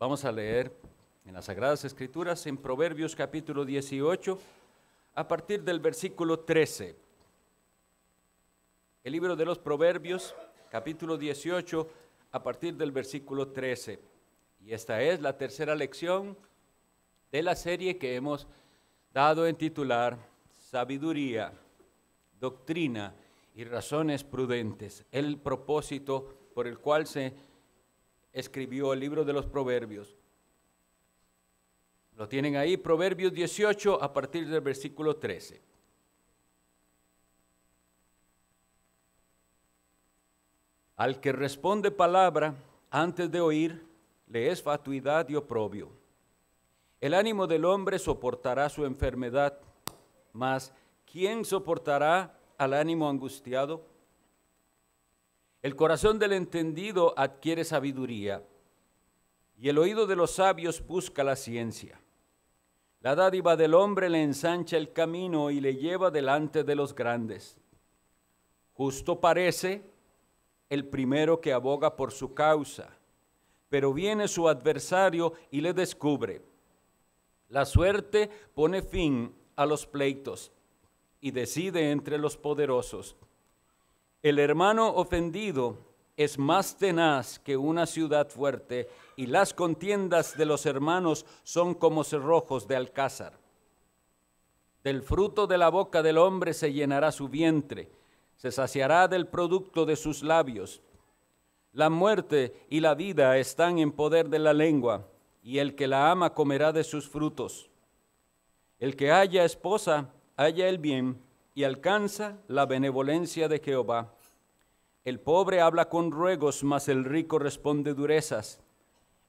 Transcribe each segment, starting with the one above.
Vamos a leer en las Sagradas Escrituras, en Proverbios capítulo 18, a partir del versículo 13. El libro de los Proverbios, capítulo 18, a partir del versículo 13. Y esta es la tercera lección de la serie que hemos dado en titular Sabiduría, Doctrina y Razones Prudentes, el propósito por el cual se escribió el libro de los Proverbios. Lo tienen ahí, Proverbios 18 a partir del versículo 13. Al que responde palabra antes de oír, le es fatuidad y oprobio. El ánimo del hombre soportará su enfermedad, mas ¿quién soportará al ánimo angustiado? El corazón del entendido adquiere sabiduría y el oído de los sabios busca la ciencia. La dádiva del hombre le ensancha el camino y le lleva delante de los grandes. Justo parece el primero que aboga por su causa, pero viene su adversario y le descubre. La suerte pone fin a los pleitos y decide entre los poderosos. El hermano ofendido es más tenaz que una ciudad fuerte y las contiendas de los hermanos son como cerrojos de alcázar. Del fruto de la boca del hombre se llenará su vientre, se saciará del producto de sus labios. La muerte y la vida están en poder de la lengua, y el que la ama comerá de sus frutos. El que haya esposa, haya el bien y alcanza la benevolencia de Jehová. El pobre habla con ruegos, mas el rico responde durezas.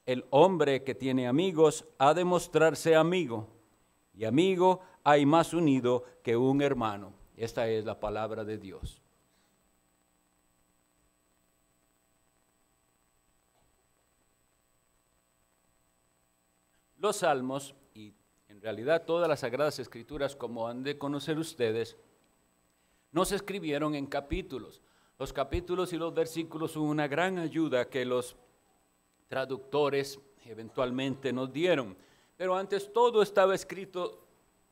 El hombre que tiene amigos ha de mostrarse amigo, y amigo hay más unido que un hermano. Esta es la palabra de Dios. Los salmos y en realidad todas las sagradas escrituras, como han de conocer ustedes, no se escribieron en capítulos. Los capítulos y los versículos son una gran ayuda que los traductores eventualmente nos dieron. Pero antes todo estaba escrito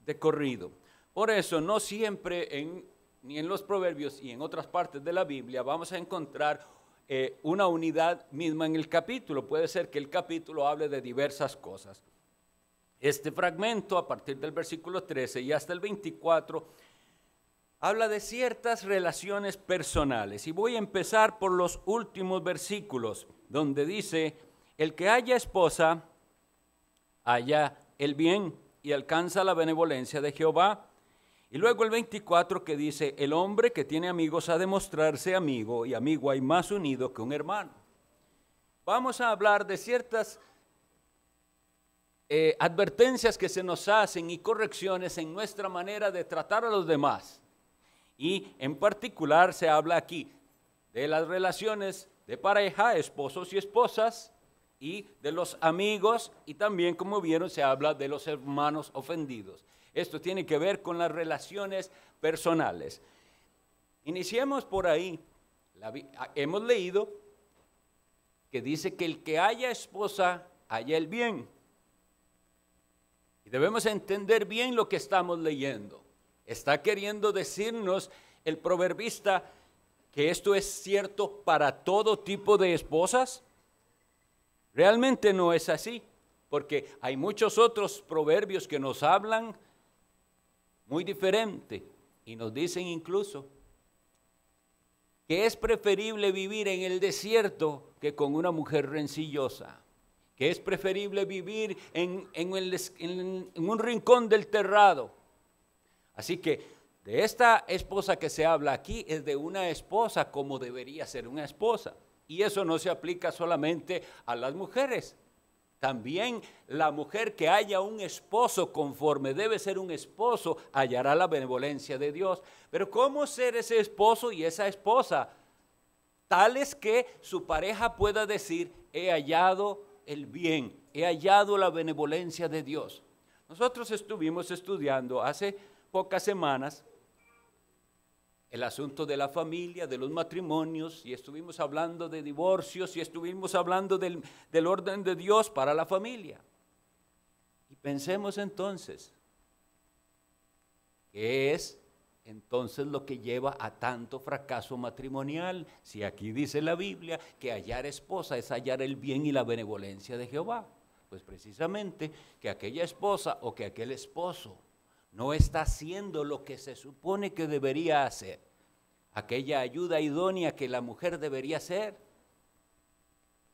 de corrido. Por eso no siempre en, ni en los proverbios y en otras partes de la Biblia vamos a encontrar eh, una unidad misma en el capítulo. Puede ser que el capítulo hable de diversas cosas. Este fragmento, a partir del versículo 13 y hasta el 24, habla de ciertas relaciones personales. Y voy a empezar por los últimos versículos, donde dice, el que haya esposa, haya el bien y alcanza la benevolencia de Jehová. Y luego el 24 que dice, el hombre que tiene amigos ha de mostrarse amigo y amigo hay más unido que un hermano. Vamos a hablar de ciertas eh, advertencias que se nos hacen y correcciones en nuestra manera de tratar a los demás. Y en particular se habla aquí de las relaciones de pareja, esposos y esposas, y de los amigos, y también, como vieron, se habla de los hermanos ofendidos. Esto tiene que ver con las relaciones personales. Iniciemos por ahí. Ah, hemos leído que dice que el que haya esposa, haya el bien. Y debemos entender bien lo que estamos leyendo. Está queriendo decirnos el proverbista que esto es cierto para todo tipo de esposas. Realmente no es así, porque hay muchos otros proverbios que nos hablan muy diferente y nos dicen incluso que es preferible vivir en el desierto que con una mujer rencillosa, que es preferible vivir en, en un rincón del terrado Así que de esta esposa que se habla aquí es de una esposa como debería ser una esposa. Y eso no se aplica solamente a las mujeres. También la mujer que haya un esposo conforme debe ser un esposo hallará la benevolencia de Dios. Pero ¿cómo ser ese esposo y esa esposa? Tales que su pareja pueda decir, he hallado el bien, he hallado la benevolencia de Dios. Nosotros estuvimos estudiando hace pocas semanas el asunto de la familia, de los matrimonios, y estuvimos hablando de divorcios, y estuvimos hablando del, orden de Dios para la familia. Y pensemos entonces, ¿qué es entonces lo que lleva a tanto fracaso matrimonial, si aquí dice la Biblia que hallar esposa es hallar el bien y la benevolencia de Jehová. Pues precisamente que aquella esposa o que aquel esposo no está haciendo lo que se supone que debería hacer, aquella ayuda idónea que la mujer debería hacer,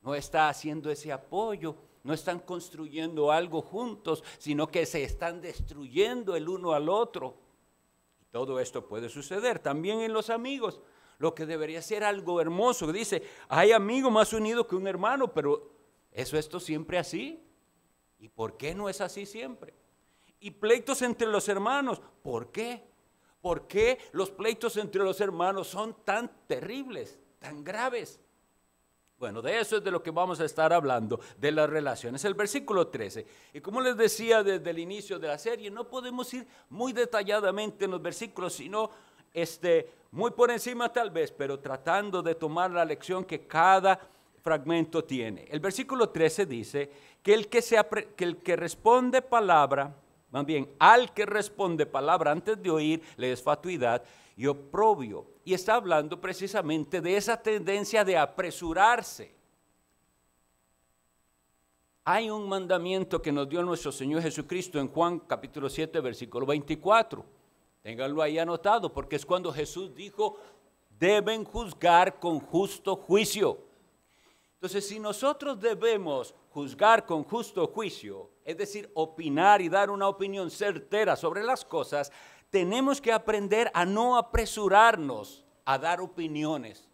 no está haciendo ese apoyo, no están construyendo algo juntos, sino que se están destruyendo el uno al otro. Y todo esto puede suceder también en los amigos, lo que debería ser algo hermoso. Dice, hay amigo más unido que un hermano, pero eso esto siempre así? ¿Y por qué no es así siempre? y pleitos entre los hermanos. ¿Por qué? ¿Por qué los pleitos entre los hermanos son tan terribles, tan graves? Bueno, de eso es de lo que vamos a estar hablando, de las relaciones. El versículo 13. Y como les decía desde el inicio de la serie, no podemos ir muy detalladamente en los versículos, sino este, muy por encima tal vez, pero tratando de tomar la lección que cada fragmento tiene. El versículo 13 dice que el que, que, el que responde palabra más bien, al que responde palabra antes de oír, le es fatuidad y oprobio. Y está hablando precisamente de esa tendencia de apresurarse. Hay un mandamiento que nos dio nuestro Señor Jesucristo en Juan capítulo 7, versículo 24. Ténganlo ahí anotado, porque es cuando Jesús dijo, deben juzgar con justo juicio. Entonces, si nosotros debemos juzgar con justo juicio, es decir, opinar y dar una opinión certera sobre las cosas, tenemos que aprender a no apresurarnos a dar opiniones.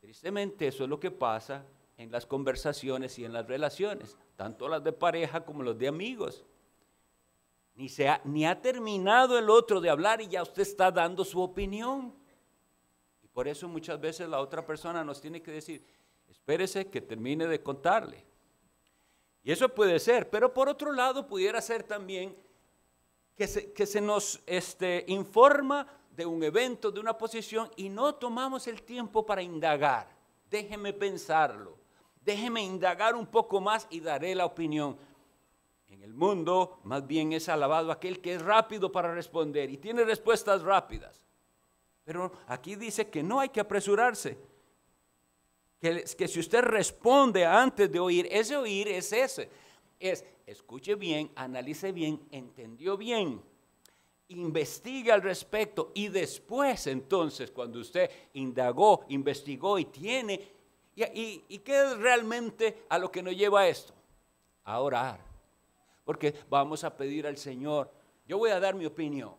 Tristemente eso es lo que pasa en las conversaciones y en las relaciones, tanto las de pareja como las de amigos. Ni, ha terminado el otro de hablar y ya usted está dando su opinión. Y por eso muchas veces la otra persona nos tiene que decir, espérese que termine de contarle. Y eso puede ser, pero por otro lado pudiera ser también que se, nos este, informa de un evento, de una posición, y no tomamos el tiempo para indagar. Déjeme pensarlo, déjeme indagar un poco más y daré la opinión. En el mundo más bien es alabado aquel que es rápido para responder y tiene respuestas rápidas. Pero aquí dice que no hay que apresurarse que, si usted responde antes de oír, ese oír es ese. Es, escuche bien, analice bien, entendió bien, investigue al respecto y después entonces cuando usted indagó, investigó y tiene, y, qué es realmente a lo que nos lleva esto? A orar. Porque vamos a pedir al Señor, yo voy a dar mi opinión,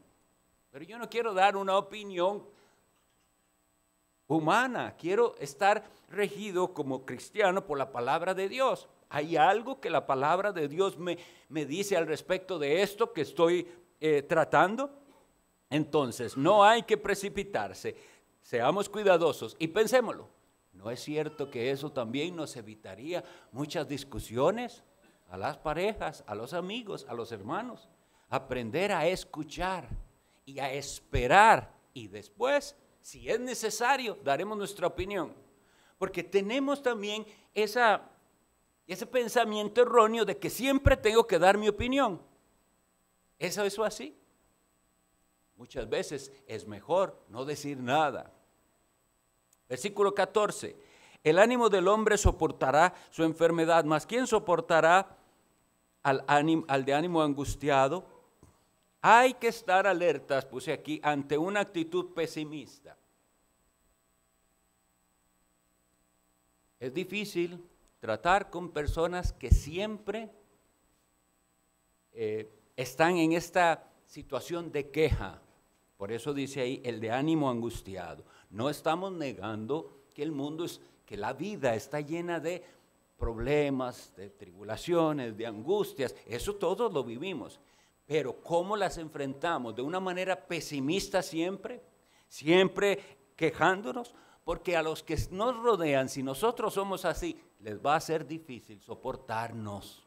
pero yo no quiero dar una opinión humana, quiero estar regido como cristiano por la palabra de Dios. Hay algo que la palabra de Dios me, me dice al respecto de esto que estoy eh, tratando. Entonces, no hay que precipitarse, seamos cuidadosos y pensémoslo. ¿No es cierto que eso también nos evitaría muchas discusiones a las parejas, a los amigos, a los hermanos? Aprender a escuchar y a esperar y después si es necesario, daremos nuestra opinión. Porque tenemos también ese pensamiento erróneo de que siempre tengo que dar mi opinión. ¿Eso es así? Muchas veces es mejor no decir nada. Versículo 14. El ánimo del hombre soportará su enfermedad, mas ¿quién soportará al, al de ánimo angustiado? Hay que estar alertas, puse aquí, ante una actitud pesimista. Es difícil tratar con personas que siempre eh, están en esta situación de queja. Por eso dice ahí el de ánimo angustiado. No estamos negando que el mundo es, que la vida está llena de problemas, de tribulaciones, de angustias. Eso todos lo vivimos. Pero ¿cómo las enfrentamos? ¿De una manera pesimista siempre? ¿Siempre quejándonos? Porque a los que nos rodean, si nosotros somos así, les va a ser difícil soportarnos.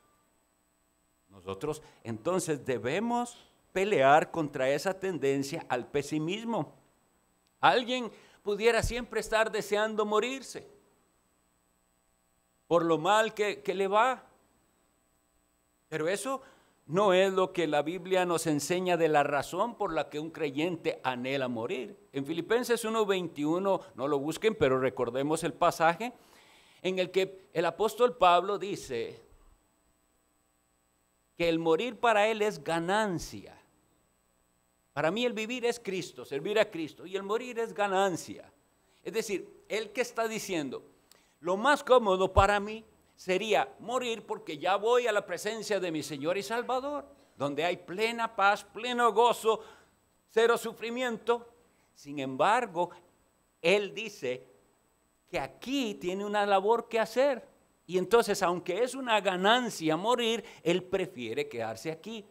Nosotros entonces debemos pelear contra esa tendencia al pesimismo. Alguien pudiera siempre estar deseando morirse por lo mal que, le va. Pero eso no es lo que la Biblia nos enseña de la razón por la que un creyente anhela morir. En Filipenses 1:21, no lo busquen, pero recordemos el pasaje en el que el apóstol Pablo dice que el morir para él es ganancia. Para mí el vivir es Cristo, servir a Cristo, y el morir es ganancia. Es decir, él que está diciendo, lo más cómodo para mí sería morir porque ya voy a la presencia de mi Señor y Salvador, donde hay plena paz, pleno gozo, cero sufrimiento. Sin embargo, Él dice que aquí tiene una labor que hacer. Y entonces, aunque es una ganancia morir, Él prefiere quedarse aquí.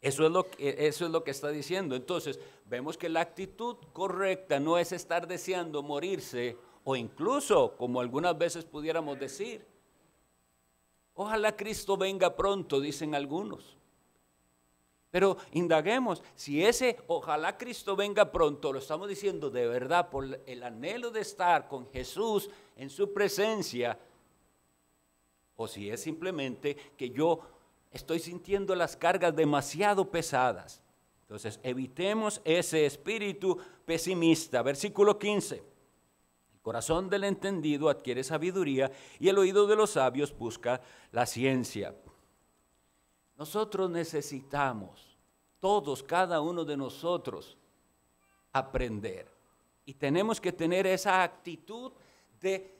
Eso es, lo que, eso es lo que está diciendo. Entonces, vemos que la actitud correcta no es estar deseando morirse, o incluso, como algunas veces pudiéramos decir, ojalá Cristo venga pronto, dicen algunos. Pero indaguemos si ese ojalá Cristo venga pronto, lo estamos diciendo de verdad por el anhelo de estar con Jesús en su presencia, o si es simplemente que yo estoy sintiendo las cargas demasiado pesadas. Entonces, evitemos ese espíritu pesimista. Versículo 15 corazón del entendido adquiere sabiduría y el oído de los sabios busca la ciencia. Nosotros necesitamos, todos, cada uno de nosotros, aprender. Y tenemos que tener esa actitud de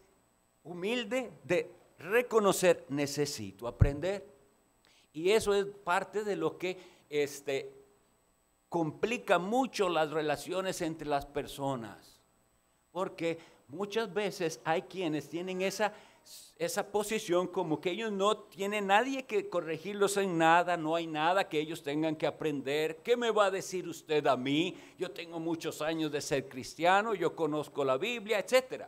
humilde, de reconocer, necesito aprender. Y eso es parte de lo que este, complica mucho las relaciones entre las personas. Porque Muchas veces hay quienes tienen esa, posición como que ellos no tienen nadie que corregirlos en nada, no hay nada que ellos tengan que aprender. ¿Qué me va a decir usted a mí? Yo tengo muchos años de ser cristiano, yo conozco la Biblia, etc.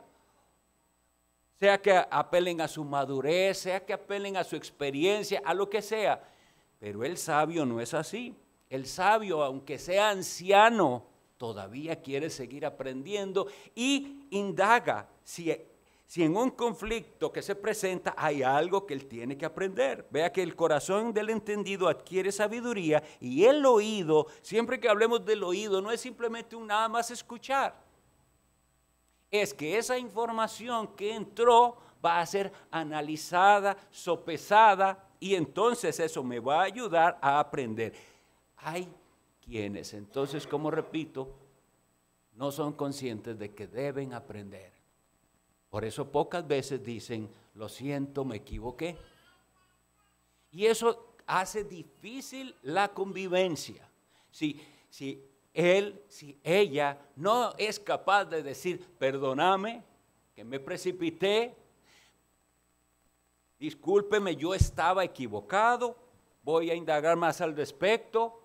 Sea que apelen a su madurez, sea que apelen a su experiencia, a lo que sea. Pero el sabio no es así. El sabio, aunque sea anciano, todavía quiere seguir aprendiendo y indaga si, si en un conflicto que se presenta hay algo que él tiene que aprender. Vea que el corazón del entendido adquiere sabiduría y el oído, siempre que hablemos del oído, no es simplemente un nada más escuchar. Es que esa información que entró va a ser analizada, sopesada y entonces eso me va a ayudar a aprender. Hay entonces, como repito, no son conscientes de que deben aprender. Por eso pocas veces dicen, lo siento, me equivoqué. Y eso hace difícil la convivencia. Si, si él, si ella no es capaz de decir, perdóname, que me precipité, discúlpeme, yo estaba equivocado, voy a indagar más al respecto,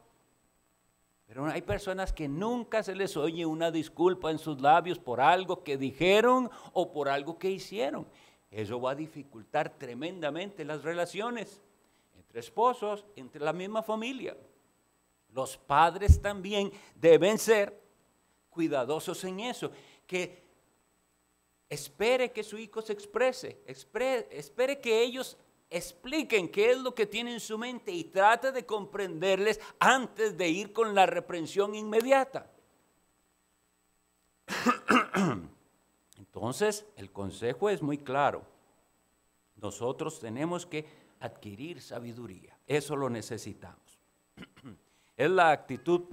pero hay personas que nunca se les oye una disculpa en sus labios por algo que dijeron o por algo que hicieron. Eso va a dificultar tremendamente las relaciones entre esposos, entre la misma familia. Los padres también deben ser cuidadosos en eso, que espere que su hijo se exprese, espere que ellos expliquen qué es lo que tienen en su mente y trate de comprenderles antes de ir con la reprensión inmediata. Entonces, el consejo es muy claro. Nosotros tenemos que adquirir sabiduría. Eso lo necesitamos. Es la actitud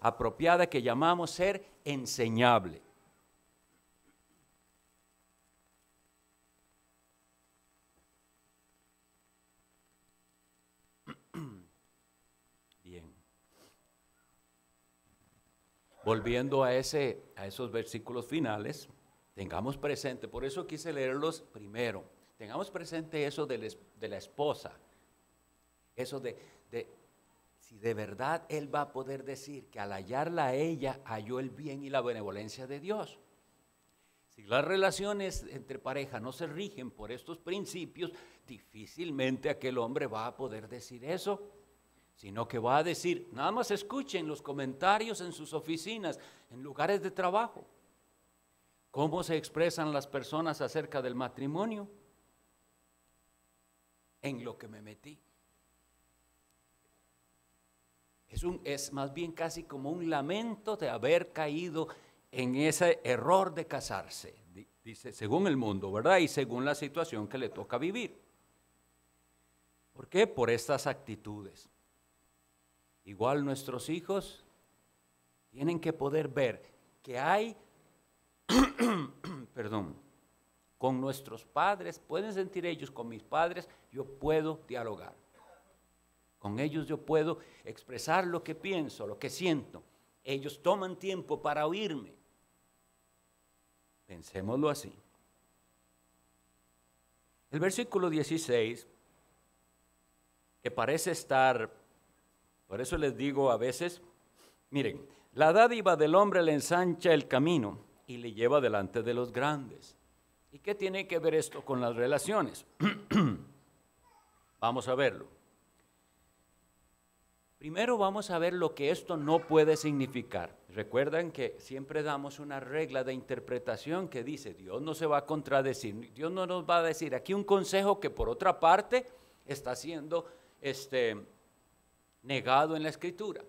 apropiada que llamamos ser enseñable. Volviendo a, ese, a esos versículos finales, tengamos presente, por eso quise leerlos primero, tengamos presente eso de, la esposa, eso de, si de verdad él va a poder decir que al hallarla a ella halló el bien y la benevolencia de Dios. Si las relaciones entre pareja no se rigen por estos principios, difícilmente aquel hombre va a poder decir eso sino que va a decir, nada más escuchen los comentarios en sus oficinas, en lugares de trabajo, cómo se expresan las personas acerca del matrimonio, en lo que me metí. Es, un, es más bien casi como un lamento de haber caído en ese error de casarse, dice, según el mundo, ¿verdad? Y según la situación que le toca vivir. ¿Por qué? Por estas actitudes. Igual nuestros hijos tienen que poder ver que hay, perdón, con nuestros padres, pueden sentir ellos, con mis padres yo puedo dialogar. Con ellos yo puedo expresar lo que pienso, lo que siento. Ellos toman tiempo para oírme. Pensémoslo así. El versículo 16, que parece estar por eso les digo a veces, miren, la dádiva del hombre le ensancha el camino y le lleva delante de los grandes. ¿Y qué tiene que ver esto con las relaciones? vamos a verlo. Primero vamos a ver lo que esto no puede significar. Recuerden que siempre damos una regla de interpretación que dice, Dios no se va a contradecir, Dios no nos va a decir aquí un consejo que por otra parte está siendo este, negado en la escritura.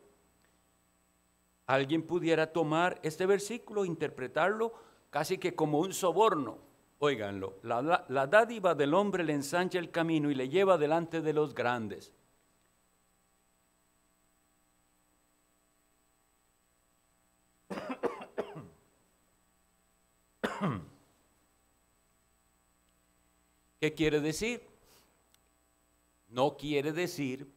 Alguien pudiera tomar este versículo, interpretarlo casi que como un soborno. Óiganlo, la, la, dádiva del hombre le ensancha el camino y le lleva delante de los grandes. ¿Qué quiere decir? No quiere decir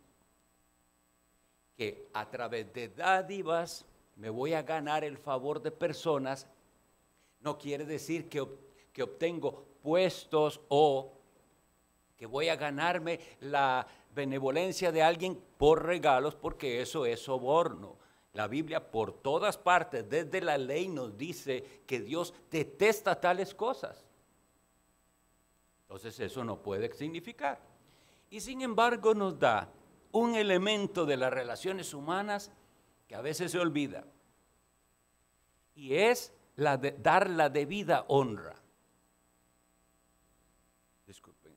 que a través de dádivas me voy a ganar el favor de personas, no quiere decir que, obtengo puestos o que voy a ganarme la benevolencia de alguien por regalos, porque eso es soborno. La Biblia por todas partes, desde la ley, nos dice que Dios detesta tales cosas. Entonces eso no puede significar. Y sin embargo nos da un elemento de las relaciones humanas que a veces se olvida. Y es la dar la debida honra. Disculpen.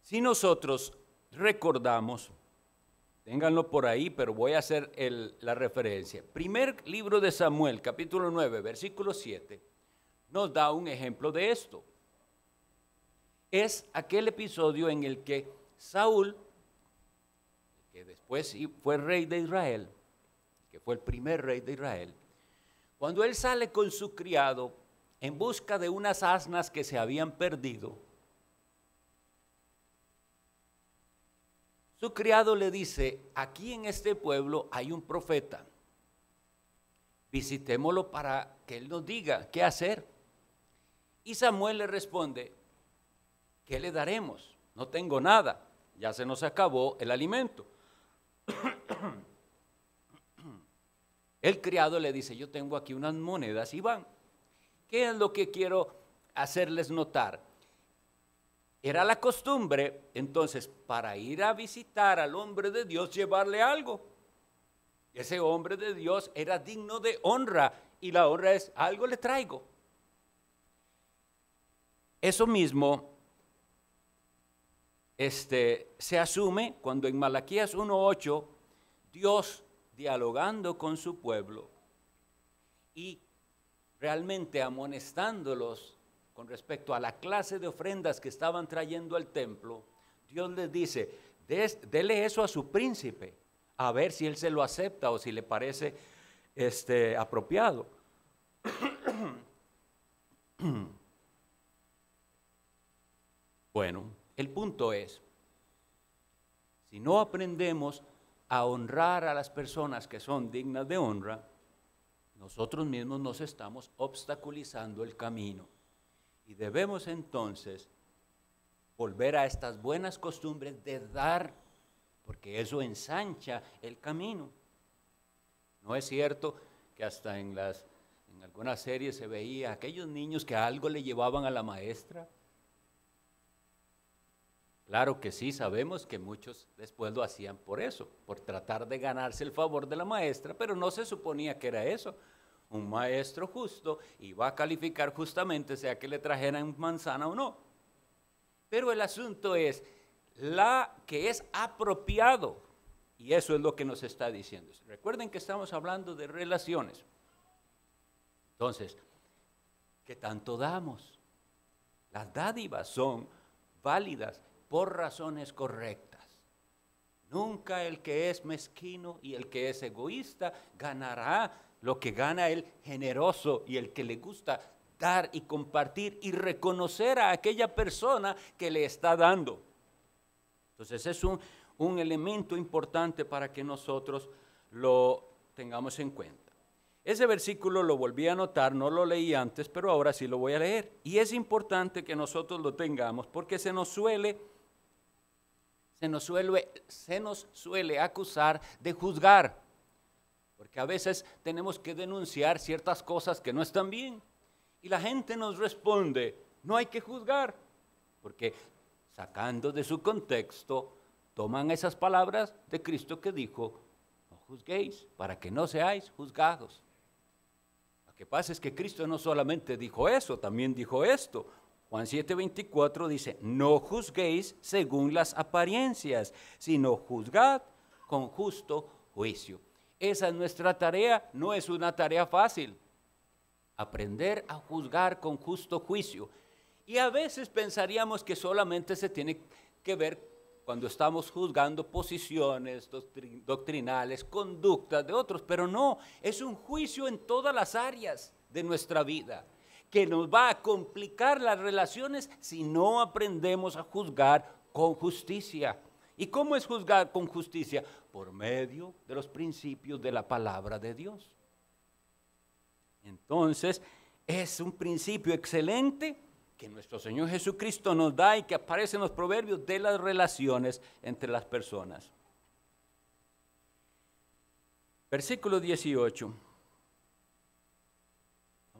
si nosotros recordamos, ténganlo por ahí, pero voy a hacer la referencia. Primer libro de Samuel, capítulo 9, versículo 7, nos da un ejemplo de esto es aquel episodio en el que Saúl, que después fue rey de Israel, que fue el primer rey de Israel, cuando él sale con su criado en busca de unas asnas que se habían perdido, su criado le dice, aquí en este pueblo hay un profeta, visitémoslo para que él nos diga qué hacer. Y Samuel le responde, ¿qué le daremos? No tengo nada, ya se nos acabó el alimento. El criado le dice, yo tengo aquí unas monedas y van. ¿Qué es lo que quiero hacerles notar? Era la costumbre, entonces, para ir a visitar al hombre de Dios, llevarle algo. Ese hombre de Dios era digno de honra y la honra es, algo le traigo. Eso mismo este, se asume cuando en Malaquías 1.8 Dios dialogando con su pueblo y realmente amonestándolos con respecto a la clase de ofrendas que estaban trayendo al templo, Dios les dice, dele eso a su príncipe, a ver si él se lo acepta o si le parece este, apropiado. bueno. El punto es, si no aprendemos a honrar a las personas que son dignas de honra, nosotros mismos nos estamos obstaculizando el camino. Y debemos entonces volver a estas buenas costumbres de dar, porque eso ensancha el camino. No es cierto que hasta en las en algunas series se veía aquellos niños que algo le llevaban a la maestra Claro que sí, sabemos que muchos después lo hacían por eso, por tratar de ganarse el favor de la maestra, pero no se suponía que era eso. Un maestro justo iba a calificar justamente, sea que le trajeran manzana o no. Pero el asunto es la que es apropiado, y eso es lo que nos está diciendo. Recuerden que estamos hablando de relaciones. Entonces, ¿qué tanto damos? Las dádivas son válidas por razones correctas. Nunca el que es mezquino y el que es egoísta ganará lo que gana el generoso y el que le gusta dar y compartir y reconocer a aquella persona que le está dando. Entonces es un, elemento importante para que nosotros lo tengamos en cuenta. Ese versículo lo volví a notar, no lo leí antes, pero ahora sí lo voy a leer. Y es importante que nosotros lo tengamos porque se nos suele se nos suele, se nos suele acusar de juzgar, porque a veces tenemos que denunciar ciertas cosas que no están bien. Y la gente nos responde, no hay que juzgar, porque sacando de su contexto, toman esas palabras de Cristo que dijo, no juzguéis para que no seáis juzgados. Lo que pasa es que Cristo no solamente dijo eso, también dijo esto, Juan 7:24 dice, no juzguéis según las apariencias, sino juzgad con justo juicio. Esa es nuestra tarea, no es una tarea fácil. Aprender a juzgar con justo juicio. Y a veces pensaríamos que solamente se tiene que ver cuando estamos juzgando posiciones doctrinales, conductas de otros, pero no, es un juicio en todas las áreas de nuestra vida que nos va a complicar las relaciones si no aprendemos a juzgar con justicia. ¿Y cómo es juzgar con justicia? Por medio de los principios de la palabra de Dios. Entonces, es un principio excelente que nuestro Señor Jesucristo nos da y que aparece en los proverbios de las relaciones entre las personas. Versículo 18.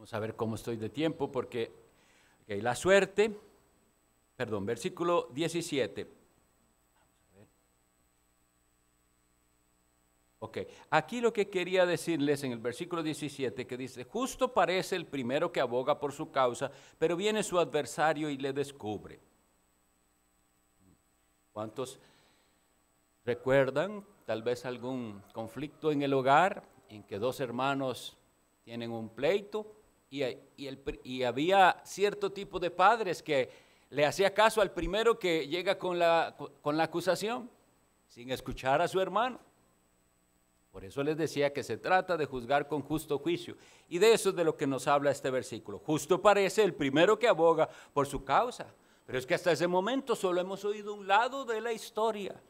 Vamos a ver cómo estoy de tiempo porque la suerte, perdón, versículo 17. Ok, aquí lo que quería decirles en el versículo 17 que dice, justo parece el primero que aboga por su causa, pero viene su adversario y le descubre. ¿Cuántos recuerdan tal vez algún conflicto en el hogar en que dos hermanos tienen un pleito y, había cierto tipo de padres que le hacía caso al primero que llega con la, con la acusación, sin escuchar a su hermano. Por eso les decía que se trata de juzgar con justo juicio. Y de eso es de lo que nos habla este versículo. Justo parece el primero que aboga por su causa. Pero es que hasta ese momento solo hemos oído un lado de la historia.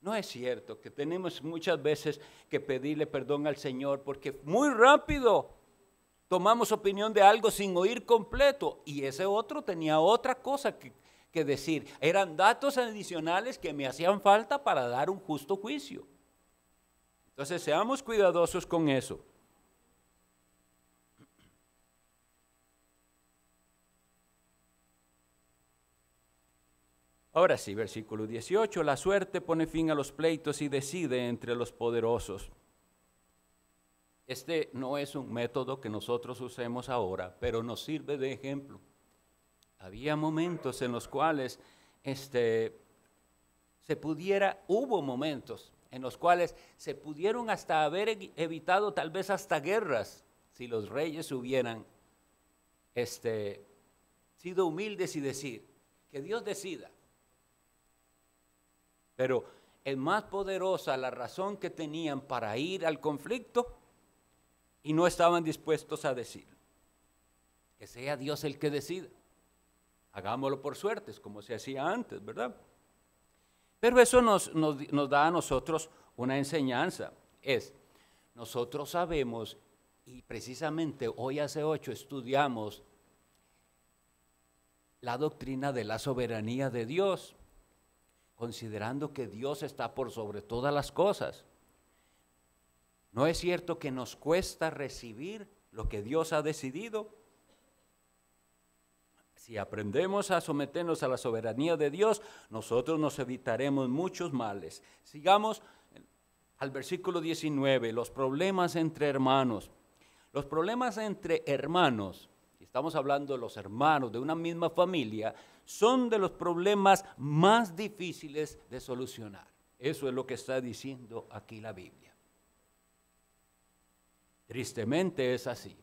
No es cierto que tenemos muchas veces que pedirle perdón al Señor porque muy rápido Tomamos opinión de algo sin oír completo y ese otro tenía otra cosa que, decir. Eran datos adicionales que me hacían falta para dar un justo juicio. Entonces seamos cuidadosos con eso. Ahora sí, versículo 18, la suerte pone fin a los pleitos y decide entre los poderosos. Este no es un método que nosotros usemos ahora, pero nos sirve de ejemplo. Había momentos en los cuales este, se pudiera, hubo momentos en los cuales se pudieron hasta haber evitado tal vez hasta guerras si los reyes hubieran este, sido humildes y decir, que Dios decida. Pero es más poderosa la razón que tenían para ir al conflicto y no estaban dispuestos a decir. Que sea Dios el que decida. Hagámoslo por suertes, como se hacía antes, ¿verdad? Pero eso nos, nos, nos da a nosotros una enseñanza. Es, nosotros sabemos, y precisamente hoy hace ocho estudiamos la doctrina de la soberanía de Dios, considerando que Dios está por sobre todas las cosas. ¿No es cierto que nos cuesta recibir lo que Dios ha decidido? Si aprendemos a someternos a la soberanía de Dios, nosotros nos evitaremos muchos males. Sigamos al versículo 19, los problemas entre hermanos. Los problemas entre hermanos, estamos hablando de los hermanos de una misma familia, son de los problemas más difíciles de solucionar. Eso es lo que está diciendo aquí la Biblia. Tristemente es así.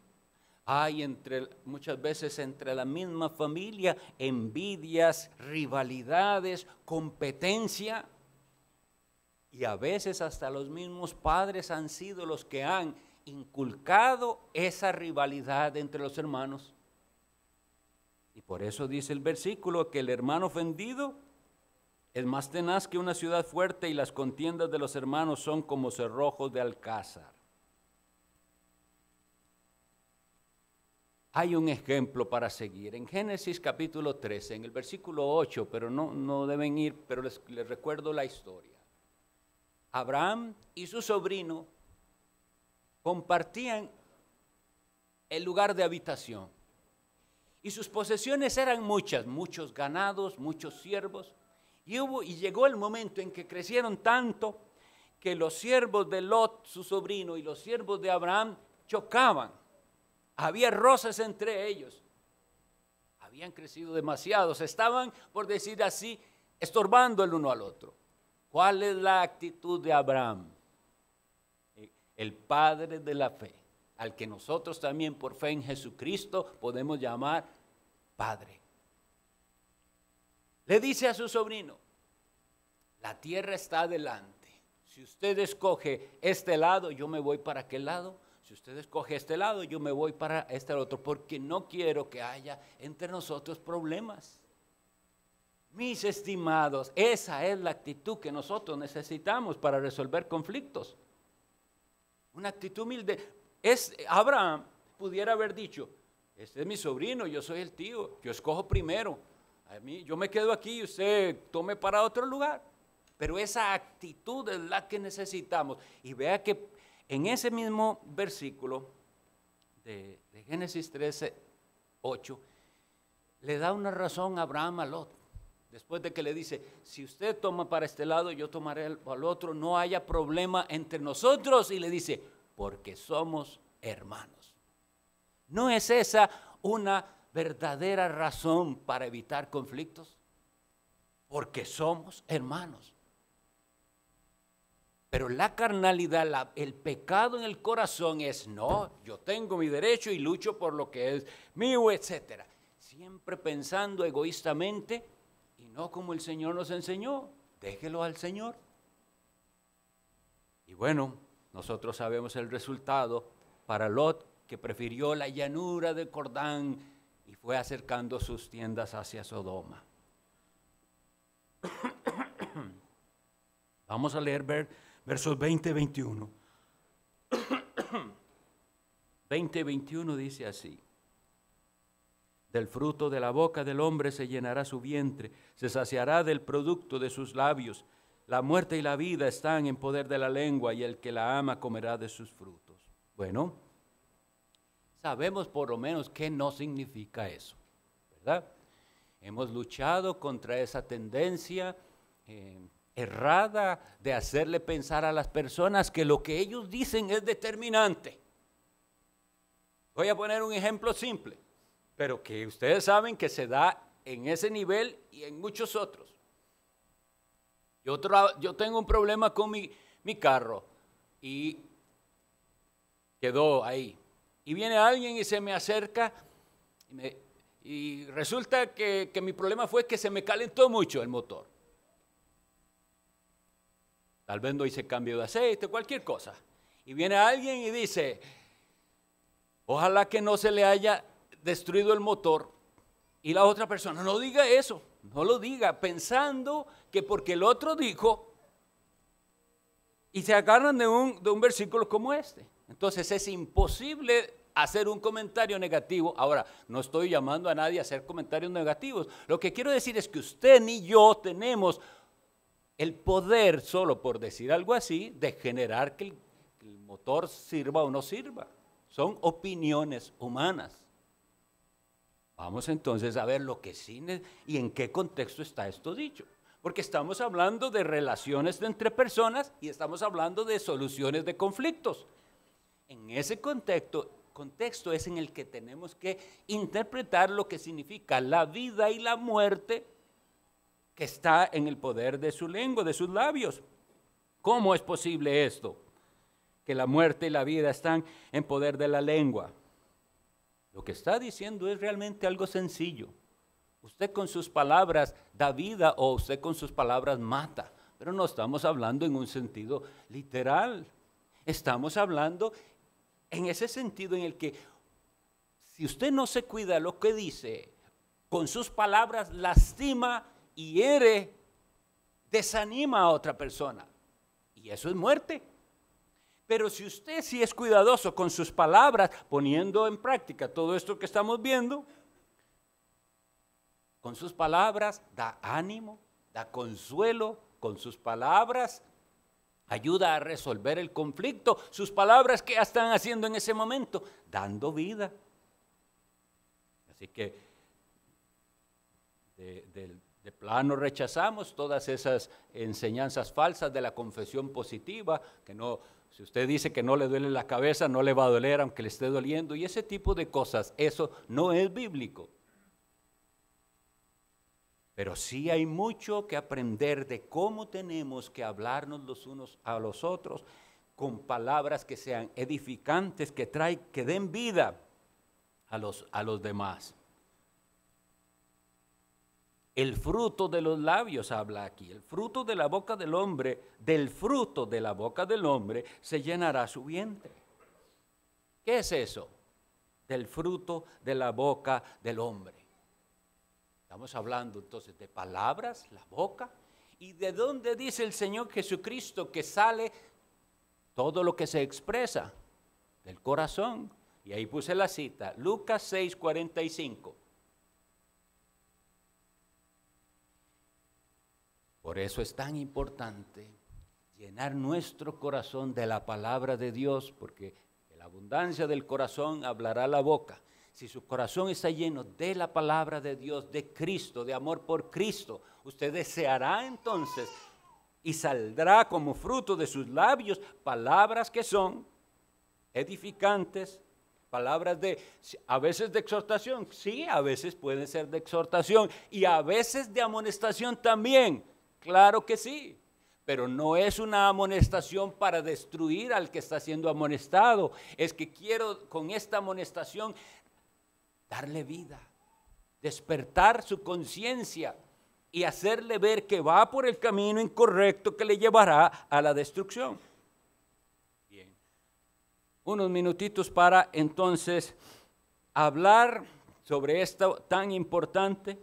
Hay entre, muchas veces entre la misma familia envidias, rivalidades, competencia. Y a veces hasta los mismos padres han sido los que han inculcado esa rivalidad entre los hermanos. Y por eso dice el versículo que el hermano ofendido es más tenaz que una ciudad fuerte y las contiendas de los hermanos son como cerrojos de alcázar. hay un ejemplo para seguir. En Génesis capítulo 13, en el versículo 8, pero no, deben ir, pero les, les recuerdo la historia. Abraham y su sobrino compartían el lugar de habitación. Y sus posesiones eran muchas, muchos ganados, muchos siervos. Y, hubo, y llegó el momento en que crecieron tanto que los siervos de Lot, su sobrino, y los siervos de Abraham chocaban. Había roces entre ellos. Habían crecido demasiados. Estaban, por decir así, estorbando el uno al otro. ¿Cuál es la actitud de Abraham? Eh, el padre de la fe, al que nosotros también por fe en Jesucristo podemos llamar Padre. Le dice a su sobrino, la tierra está adelante. Si usted escoge este lado, yo me voy para aquel lado si usted escoge este lado, yo me voy para este otro, porque no quiero que haya entre nosotros problemas. Mis estimados, esa es la actitud que nosotros necesitamos para resolver conflictos. Una actitud humilde. Es, Abraham pudiera haber dicho, este es mi sobrino, yo soy el tío, yo escojo primero. A mí, yo me quedo aquí y usted tome para otro lugar. Pero esa actitud es la que necesitamos. Y vea que en ese mismo versículo de, Génesis 13, 8, le da una razón a Abraham a Lot. Después de que le dice, si usted toma para este lado, yo tomaré al otro, no haya problema entre nosotros. Y le dice, porque somos hermanos. ¿No es esa una verdadera razón para evitar conflictos? Porque somos hermanos. Pero la carnalidad, el pecado en el corazón es, no, yo tengo mi derecho y lucho por lo que es mío, etc. Siempre pensando egoístamente y no como el Señor nos enseñó. Déjelo al Señor. Y bueno, nosotros sabemos el resultado para Lot, que prefirió la llanura de Cordán y fue acercando sus tiendas hacia Sodoma. Vamos a leer ver versos 20 y 21. 20 y 21 dice así. Del fruto de la boca del hombre se llenará su vientre, se saciará del producto de sus labios. La muerte y la vida están en poder de la lengua y el que la ama comerá de sus frutos. Bueno, sabemos por lo menos qué no significa eso, ¿verdad? Hemos luchado contra esa tendencia eh, errada de hacerle pensar a las personas que lo que ellos dicen es determinante. Voy a poner un ejemplo simple, pero que ustedes saben que se da en ese nivel y en muchos otros. Yo, yo tengo un problema con mi, carro y quedó ahí. Y viene alguien y se me acerca y, resulta que mi problema fue que se me calentó mucho el motor. Tal vez no hice cambio de aceite, cualquier cosa. Y viene alguien y dice, ojalá que no se le haya destruido el motor. Y la otra persona, no diga eso, no lo diga, pensando que porque el otro dijo, y se agarran de un, de un versículo como este. Entonces es imposible hacer un comentario negativo. Ahora, no estoy llamando a nadie a hacer comentarios negativos. Lo que quiero decir es que usted ni yo tenemos el poder, solo por decir algo así, de generar que el, motor sirva o no sirva. Son opiniones humanas. Vamos entonces a ver lo que sí y en qué contexto está esto dicho. Porque estamos hablando de relaciones entre personas y estamos hablando de soluciones de conflictos. En ese contexto, contexto es en el que tenemos que interpretar lo que significa la vida y la muerte que está en el poder de su lengua, de sus labios. ¿Cómo es posible esto? Que la muerte y la vida están en poder de la lengua. Lo que está diciendo es realmente algo sencillo. Usted con sus palabras da vida o usted con sus palabras mata. Pero no estamos hablando en un sentido literal. Estamos hablando en ese sentido en el que si usted no se cuida lo que dice, con sus palabras lastima hiere, desanima a otra persona. Y eso es muerte. Pero si usted sí es cuidadoso con sus palabras, poniendo en práctica todo esto que estamos viendo, con sus palabras da ánimo, da consuelo, con sus palabras ayuda a resolver el conflicto, sus palabras que están haciendo en ese momento, dando vida. Así que del de plano rechazamos todas esas enseñanzas falsas de la confesión positiva, que no, si usted dice que no le duele la cabeza, no le va a doler aunque le esté doliendo, y ese tipo de cosas, eso no es bíblico. Pero sí hay mucho que aprender de cómo tenemos que hablarnos los unos a los otros con palabras que sean edificantes, que, que den vida a los, a los demás. El fruto de los labios habla aquí. El fruto de la boca del hombre, del fruto de la boca del hombre, se llenará su vientre. ¿Qué es eso? Del fruto de la boca del hombre. Estamos hablando entonces de palabras, la boca. ¿Y de dónde dice el Señor Jesucristo que sale todo lo que se expresa? Del corazón. Y ahí puse la cita, Lucas 6, 45. Por eso es tan importante llenar nuestro corazón de la palabra de Dios, porque la abundancia del corazón hablará la boca. Si su corazón está lleno de la palabra de Dios, de Cristo, de amor por Cristo, usted deseará entonces y saldrá como fruto de sus labios palabras que son edificantes, palabras de, a veces de exhortación, sí, a veces pueden ser de exhortación y a veces de amonestación también, Claro que sí, pero no es una amonestación para destruir al que está siendo amonestado. Es que quiero con esta amonestación darle vida, despertar su conciencia y hacerle ver que va por el camino incorrecto que le llevará a la destrucción. Bien, unos minutitos para entonces hablar sobre esto tan importante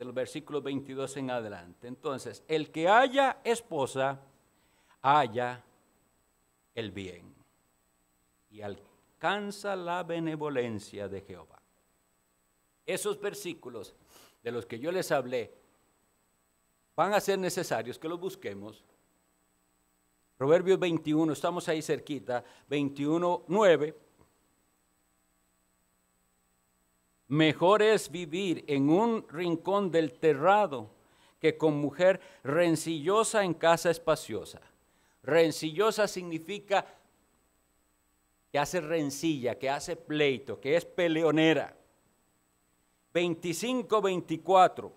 del versículo 22 en adelante. Entonces, el que haya esposa, haya el bien y alcanza la benevolencia de Jehová. Esos versículos de los que yo les hablé van a ser necesarios que los busquemos. Proverbios 21, estamos ahí cerquita, 21, 9. Mejor es vivir en un rincón del terrado que con mujer rencillosa en casa espaciosa. Rencillosa significa que hace rencilla, que hace pleito, que es peleonera. 25-24.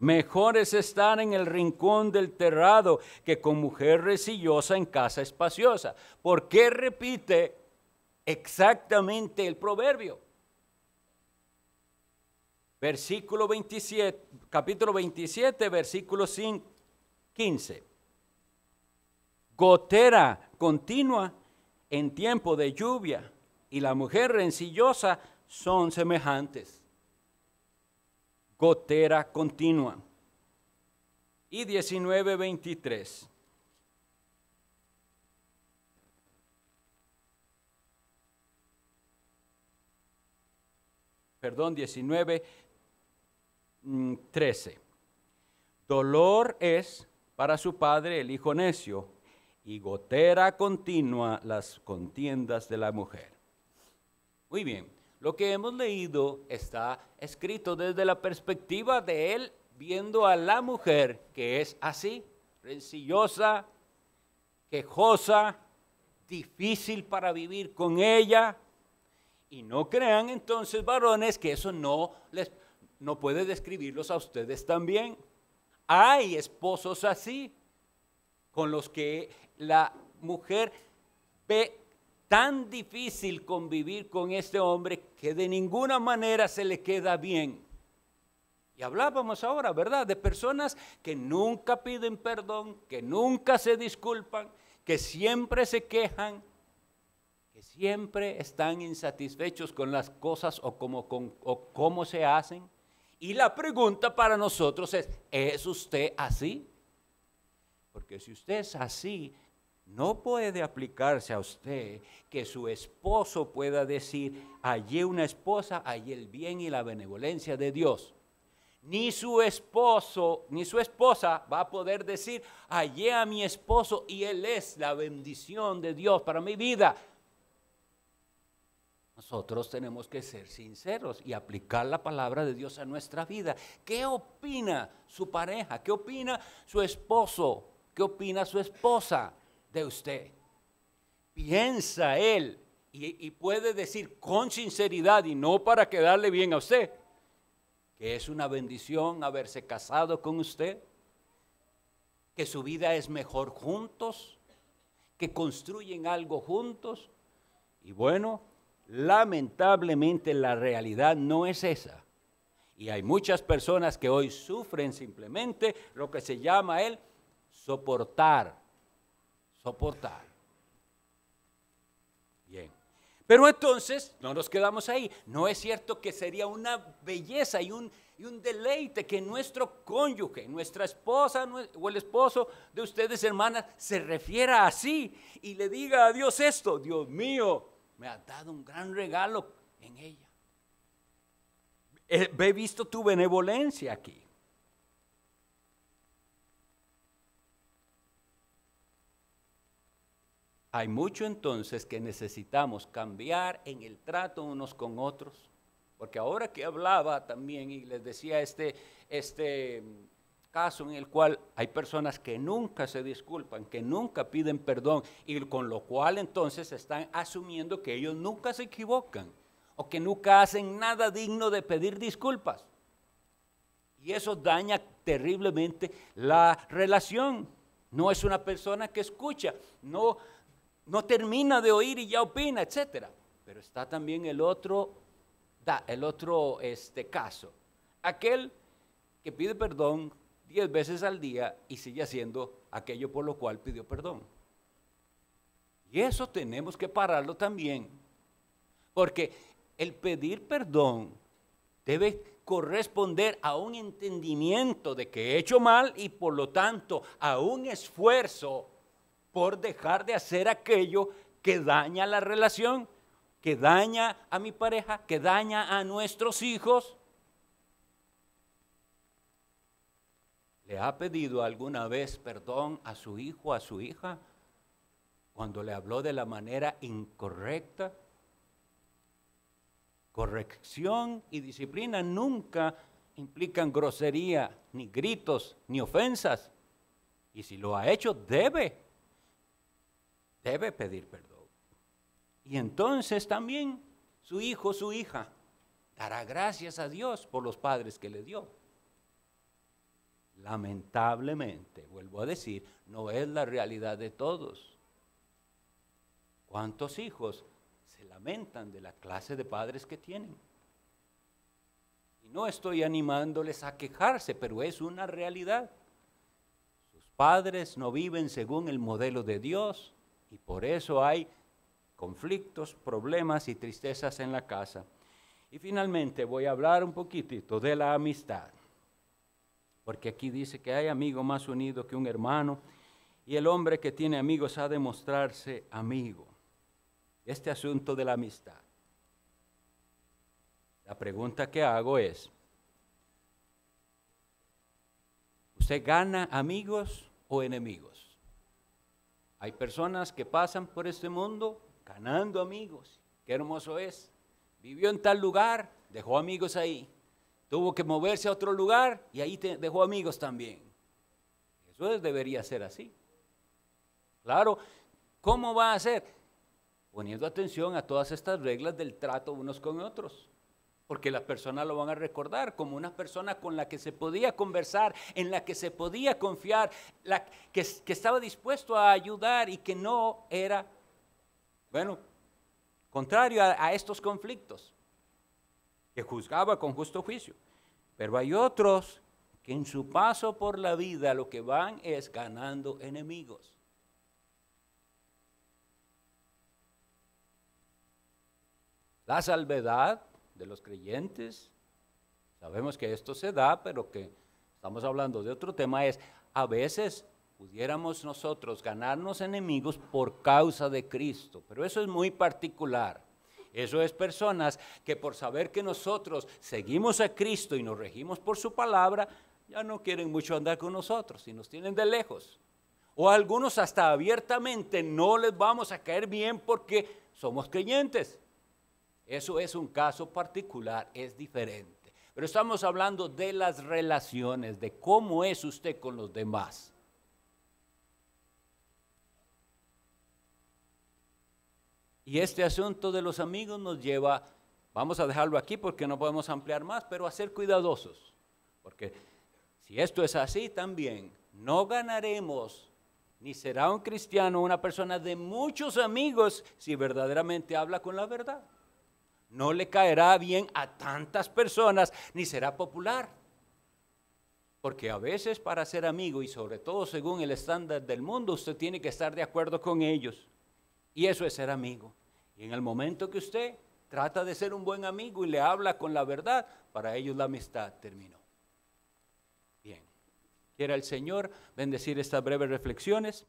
Mejor es estar en el rincón del terrado que con mujer resillosa en casa espaciosa. ¿Por qué repite exactamente el proverbio? Versículo 27, capítulo 27, versículo 15. Gotera continua en tiempo de lluvia y la mujer rencillosa son semejantes gotera continua. Y 19.23. Perdón, 19, 13. Dolor es para su padre el hijo necio y gotera continua las contiendas de la mujer. Muy bien. Lo que hemos leído está escrito desde la perspectiva de él viendo a la mujer que es así, rencillosa, quejosa, difícil para vivir con ella. Y no crean entonces, varones, que eso no les no puede describirlos a ustedes también. Hay esposos así con los que la mujer ve tan difícil convivir con este hombre que de ninguna manera se le queda bien. Y hablábamos ahora, ¿verdad?, de personas que nunca piden perdón, que nunca se disculpan, que siempre se quejan, que siempre están insatisfechos con las cosas o cómo, con, cómo se hacen. Y la pregunta para nosotros es, ¿es usted así? Porque si usted es así, no puede aplicarse a usted que su esposo pueda decir, hallé una esposa, hallé el bien y la benevolencia de Dios. Ni su esposo, ni su esposa va a poder decir, hallé a mi esposo y él es la bendición de Dios para mi vida. Nosotros tenemos que ser sinceros y aplicar la palabra de Dios a nuestra vida. ¿Qué opina su pareja? ¿Qué opina su esposo? ¿Qué opina su esposa? de usted. Piensa él y, puede decir con sinceridad y no para quedarle bien a usted que es una bendición haberse casado con usted, que su vida es mejor juntos, que construyen algo juntos. Y bueno, lamentablemente la realidad no es esa. Y hay muchas personas que hoy sufren simplemente lo que se llama el soportar soportar. Bien. Pero entonces, no nos quedamos ahí. No es cierto que sería una belleza y un, un deleite que nuestro cónyuge, nuestra esposa o el esposo de ustedes, hermanas, se refiera así y le diga a Dios esto. Dios mío, me ha dado un gran regalo en ella. Eh, he visto tu benevolencia aquí. Hay mucho entonces que necesitamos cambiar en el trato unos con otros, porque ahora que hablaba también y les decía este, este mm, caso en el cual hay personas que nunca se disculpan, que nunca piden perdón y con lo cual entonces están asumiendo que ellos nunca se equivocan o que nunca hacen nada digno de pedir disculpas. Y eso daña terriblemente la relación. No es una persona que escucha, no no termina de oír y ya opina, etcétera, Pero está también el otro, el otro este, caso. Aquel que pide perdón diez veces al día y sigue haciendo aquello por lo cual pidió perdón. Y eso tenemos que pararlo también. Porque el pedir perdón debe corresponder a un entendimiento de que he hecho mal y por lo tanto a un esfuerzo por dejar de hacer aquello que daña la relación, que daña a mi pareja, que daña a nuestros hijos. ¿Le ha pedido alguna vez perdón a su hijo, a su hija, cuando le habló de la manera incorrecta? Corrección y disciplina nunca implican grosería, ni gritos, ni ofensas. Y si lo ha hecho, debe debe pedir perdón. Y entonces también su hijo, su hija, dará gracias a Dios por los padres que le dio. Lamentablemente, vuelvo a decir, no es la realidad de todos. ¿Cuántos hijos se lamentan de la clase de padres que tienen? Y no estoy animándoles a quejarse, pero es una realidad. Sus padres no viven según el modelo de Dios, y por eso hay conflictos, problemas y tristezas en la casa. Y finalmente voy a hablar un poquitito de la amistad. Porque aquí dice que hay amigo más unido que un hermano y el hombre que tiene amigos ha de mostrarse amigo. Este asunto de la amistad. La pregunta que hago es, ¿usted gana amigos o enemigos? Hay personas que pasan por este mundo ganando amigos. Qué hermoso es. Vivió en tal lugar, dejó amigos ahí. Tuvo que moverse a otro lugar y ahí dejó amigos también. Eso debería ser así. Claro, ¿cómo va a ser? Poniendo atención a todas estas reglas del trato unos con otros porque las personas lo van a recordar como una persona con la que se podía conversar, en la que se podía confiar, la, que, estaba dispuesto a ayudar y que no era, bueno, contrario a estos conflictos, que juzgaba con justo juicio. Pero hay otros que en su paso por la vida lo que van es ganando enemigos. La salvedad de los creyentes. Sabemos que esto se da, pero que estamos hablando de otro tema, es a veces pudiéramos nosotros ganarnos enemigos por causa de Cristo, pero eso es muy particular. Eso es personas que por saber que nosotros seguimos a Cristo y nos regimos por su palabra, ya no quieren mucho andar con nosotros y nos tienen de lejos. O algunos hasta abiertamente no les vamos a caer bien porque somos creyentes. Eso es un caso particular, es diferente. Pero estamos hablando de las relaciones, de cómo es usted con los demás. Y este asunto de los amigos nos lleva, vamos a dejarlo aquí porque no podemos ampliar más, pero a ser cuidadosos. Porque si esto es así también, no ganaremos, ni será un cristiano una persona de muchos amigos si verdaderamente habla con la verdad. No le caerá bien a tantas personas ni será popular. Porque a veces para ser amigo y sobre todo según el estándar del mundo, usted tiene que estar de acuerdo con ellos. Y eso es ser amigo. Y en el momento que usted trata de ser un buen amigo y le habla con la verdad, para ellos la amistad terminó. Bien, quiera el Señor bendecir estas breves reflexiones.